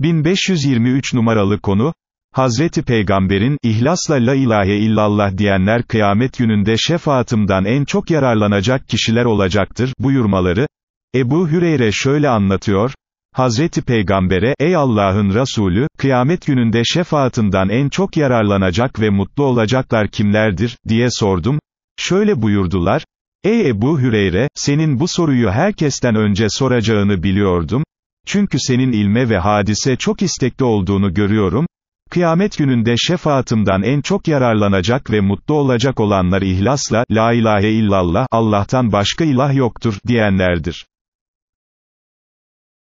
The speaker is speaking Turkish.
1523 numaralı konu, Hazreti Peygamber'in, ihlasla la ilahe illallah diyenler kıyamet gününde şefaatimden en çok yararlanacak kişiler olacaktır, buyurmaları, Ebu Hüreyre şöyle anlatıyor, Hazreti Peygamber'e, ey Allah'ın Resulü, kıyamet gününde şefaatinden en çok yararlanacak ve mutlu olacaklar kimlerdir, diye sordum, şöyle buyurdular, ey Ebu Hüreyre, senin bu soruyu herkesten önce soracağını biliyordum, çünkü senin ilme ve hadise çok istekli olduğunu görüyorum, Kıyamet gününde şefaatimden en çok yararlanacak ve mutlu olacak olanlar ihlasla, La ilahe illallah, Allah'tan başka ilah yoktur, diyenlerdir.